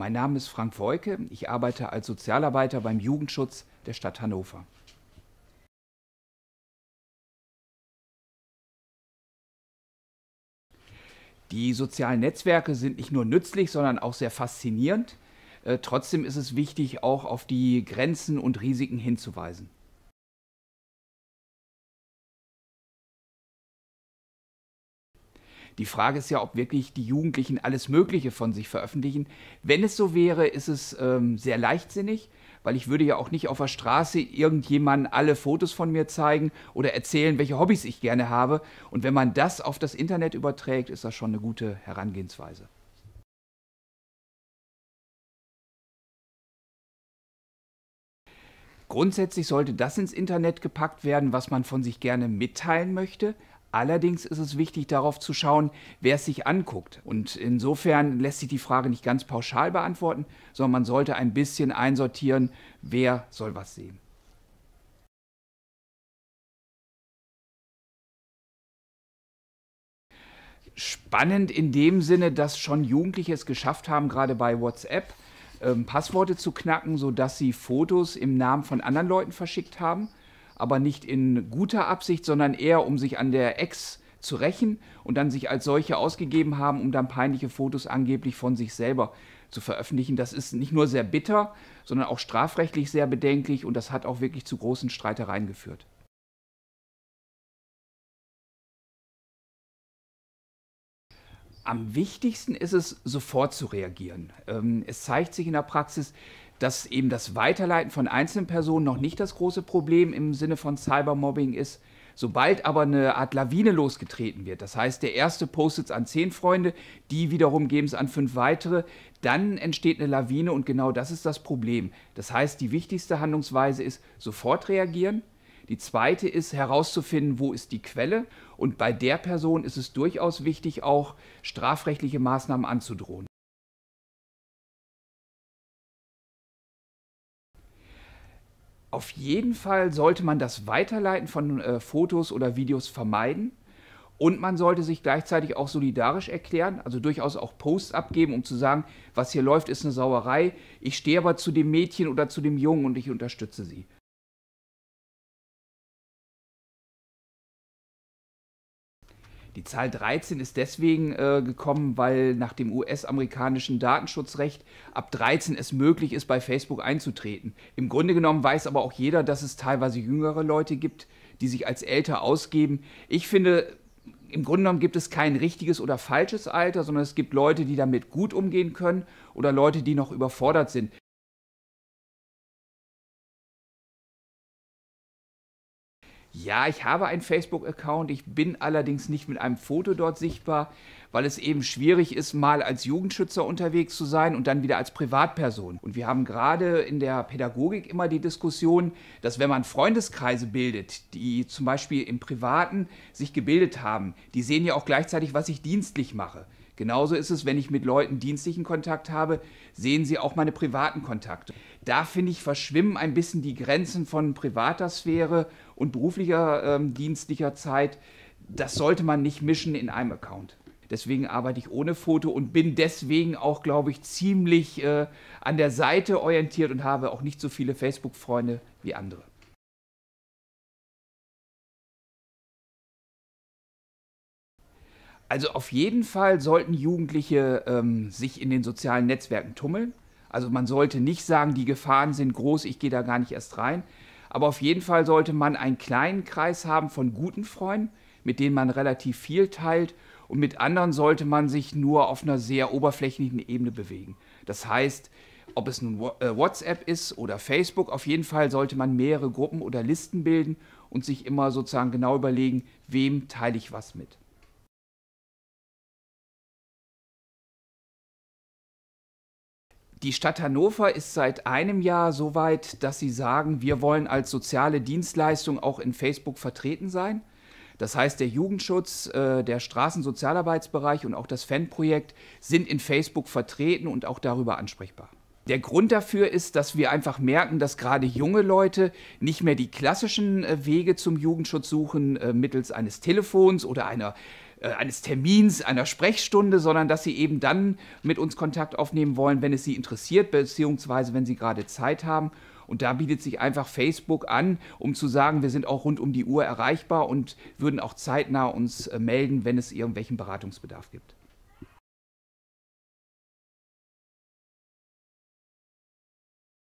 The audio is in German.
Mein Name ist Frank Voike. Ich arbeite als Sozialarbeiter beim Jugendschutz der Stadt Hannover. Die sozialen Netzwerke sind nicht nur nützlich, sondern auch sehr faszinierend. Äh, trotzdem ist es wichtig, auch auf die Grenzen und Risiken hinzuweisen. Die Frage ist ja, ob wirklich die Jugendlichen alles Mögliche von sich veröffentlichen. Wenn es so wäre, ist es ähm, sehr leichtsinnig, weil ich würde ja auch nicht auf der Straße irgendjemandem alle Fotos von mir zeigen oder erzählen, welche Hobbys ich gerne habe. Und wenn man das auf das Internet überträgt, ist das schon eine gute Herangehensweise. Grundsätzlich sollte das ins Internet gepackt werden, was man von sich gerne mitteilen möchte, Allerdings ist es wichtig, darauf zu schauen, wer es sich anguckt. Und insofern lässt sich die Frage nicht ganz pauschal beantworten, sondern man sollte ein bisschen einsortieren, wer soll was sehen. Spannend in dem Sinne, dass schon Jugendliche es geschafft haben, gerade bei WhatsApp, ähm, Passworte zu knacken, sodass sie Fotos im Namen von anderen Leuten verschickt haben aber nicht in guter Absicht, sondern eher um sich an der Ex zu rächen und dann sich als solche ausgegeben haben, um dann peinliche Fotos angeblich von sich selber zu veröffentlichen. Das ist nicht nur sehr bitter, sondern auch strafrechtlich sehr bedenklich und das hat auch wirklich zu großen Streitereien geführt. Am wichtigsten ist es, sofort zu reagieren. Ähm, es zeigt sich in der Praxis, dass eben das Weiterleiten von einzelnen Personen noch nicht das große Problem im Sinne von Cybermobbing ist. Sobald aber eine Art Lawine losgetreten wird, das heißt, der erste postet es an zehn Freunde, die wiederum geben es an fünf weitere, dann entsteht eine Lawine und genau das ist das Problem. Das heißt, die wichtigste Handlungsweise ist sofort reagieren. Die zweite ist herauszufinden, wo ist die Quelle. Und bei der Person ist es durchaus wichtig, auch strafrechtliche Maßnahmen anzudrohen. Auf jeden Fall sollte man das Weiterleiten von äh, Fotos oder Videos vermeiden. Und man sollte sich gleichzeitig auch solidarisch erklären, also durchaus auch Posts abgeben, um zu sagen, was hier läuft, ist eine Sauerei. Ich stehe aber zu dem Mädchen oder zu dem Jungen und ich unterstütze sie. Die Zahl 13 ist deswegen äh, gekommen, weil nach dem US-amerikanischen Datenschutzrecht ab 13 es möglich ist, bei Facebook einzutreten. Im Grunde genommen weiß aber auch jeder, dass es teilweise jüngere Leute gibt, die sich als älter ausgeben. Ich finde, im Grunde genommen gibt es kein richtiges oder falsches Alter, sondern es gibt Leute, die damit gut umgehen können oder Leute, die noch überfordert sind. Ja, ich habe einen Facebook-Account, ich bin allerdings nicht mit einem Foto dort sichtbar, weil es eben schwierig ist, mal als Jugendschützer unterwegs zu sein und dann wieder als Privatperson. Und wir haben gerade in der Pädagogik immer die Diskussion, dass wenn man Freundeskreise bildet, die zum Beispiel im Privaten sich gebildet haben, die sehen ja auch gleichzeitig, was ich dienstlich mache. Genauso ist es, wenn ich mit Leuten dienstlichen Kontakt habe, sehen sie auch meine privaten Kontakte. Da finde ich, verschwimmen ein bisschen die Grenzen von privater Sphäre und beruflicher ähm, dienstlicher Zeit. Das sollte man nicht mischen in einem Account. Deswegen arbeite ich ohne Foto und bin deswegen auch, glaube ich, ziemlich äh, an der Seite orientiert und habe auch nicht so viele Facebook-Freunde wie andere. Also auf jeden Fall sollten Jugendliche ähm, sich in den sozialen Netzwerken tummeln. Also man sollte nicht sagen, die Gefahren sind groß, ich gehe da gar nicht erst rein. Aber auf jeden Fall sollte man einen kleinen Kreis haben von guten Freunden, mit denen man relativ viel teilt. Und mit anderen sollte man sich nur auf einer sehr oberflächlichen Ebene bewegen. Das heißt, ob es nun äh, WhatsApp ist oder Facebook, auf jeden Fall sollte man mehrere Gruppen oder Listen bilden und sich immer sozusagen genau überlegen, wem teile ich was mit. Die Stadt Hannover ist seit einem Jahr so weit, dass sie sagen, wir wollen als soziale Dienstleistung auch in Facebook vertreten sein. Das heißt, der Jugendschutz, äh, der Straßensozialarbeitsbereich und auch das Fanprojekt sind in Facebook vertreten und auch darüber ansprechbar. Der Grund dafür ist, dass wir einfach merken, dass gerade junge Leute nicht mehr die klassischen äh, Wege zum Jugendschutz suchen, äh, mittels eines Telefons oder einer äh, eines Termins, einer Sprechstunde, sondern dass sie eben dann mit uns Kontakt aufnehmen wollen, wenn es sie interessiert, beziehungsweise wenn sie gerade Zeit haben. Und da bietet sich einfach Facebook an, um zu sagen, wir sind auch rund um die Uhr erreichbar und würden auch zeitnah uns äh, melden, wenn es irgendwelchen Beratungsbedarf gibt.